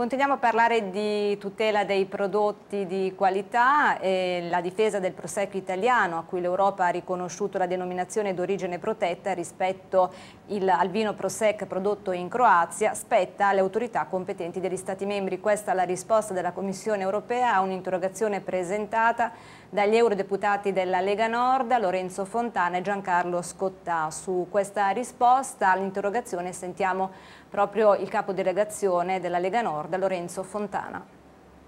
Continuiamo a parlare di tutela dei prodotti di qualità e la difesa del prosecco italiano a cui l'Europa ha riconosciuto la denominazione d'origine protetta rispetto il, al vino Prosec prodotto in Croazia spetta alle autorità competenti degli Stati membri. Questa è la risposta della Commissione europea a un'interrogazione presentata dagli eurodeputati della Lega Nord Lorenzo Fontana e Giancarlo Scottà. Su questa risposta all'interrogazione sentiamo proprio il capo delegazione della Lega Nord Lorenzo Fontana.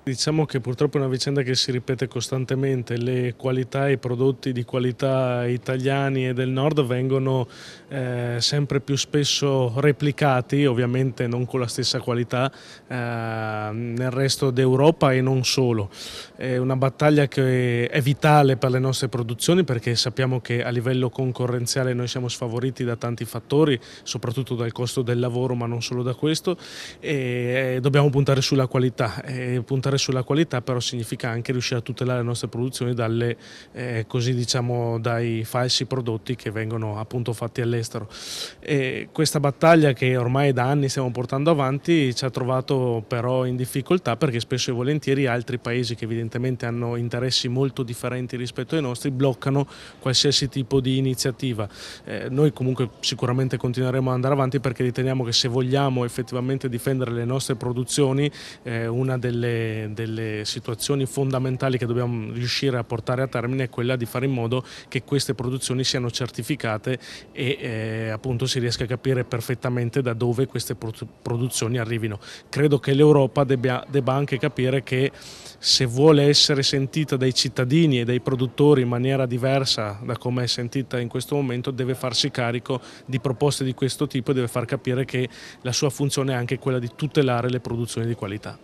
Diciamo che purtroppo è una vicenda che si ripete costantemente, le qualità e i prodotti di qualità italiani e del nord vengono eh, sempre più spesso replicati, ovviamente non con la stessa qualità, eh, nel resto d'Europa e non solo. È una battaglia che è vitale per le nostre produzioni perché sappiamo che a livello concorrenziale noi siamo sfavoriti da tanti fattori, soprattutto dal costo del lavoro ma non solo da questo e eh, dobbiamo puntare sulla qualità. E puntare puntare sulla qualità però significa anche riuscire a tutelare le nostre produzioni dalle, eh, così diciamo, dai falsi prodotti che vengono appunto fatti all'estero. questa battaglia che ormai da anni stiamo portando avanti ci ha trovato però in difficoltà perché spesso e volentieri altri paesi che evidentemente hanno interessi molto differenti rispetto ai nostri bloccano qualsiasi tipo di iniziativa. Eh, noi comunque sicuramente continueremo ad andare avanti perché riteniamo che se vogliamo effettivamente difendere le nostre produzioni, eh, una delle delle situazioni fondamentali che dobbiamo riuscire a portare a termine è quella di fare in modo che queste produzioni siano certificate e eh, appunto si riesca a capire perfettamente da dove queste produzioni arrivino. Credo che l'Europa debba, debba anche capire che se vuole essere sentita dai cittadini e dai produttori in maniera diversa da come è sentita in questo momento deve farsi carico di proposte di questo tipo e deve far capire che la sua funzione è anche quella di tutelare le produzioni di qualità.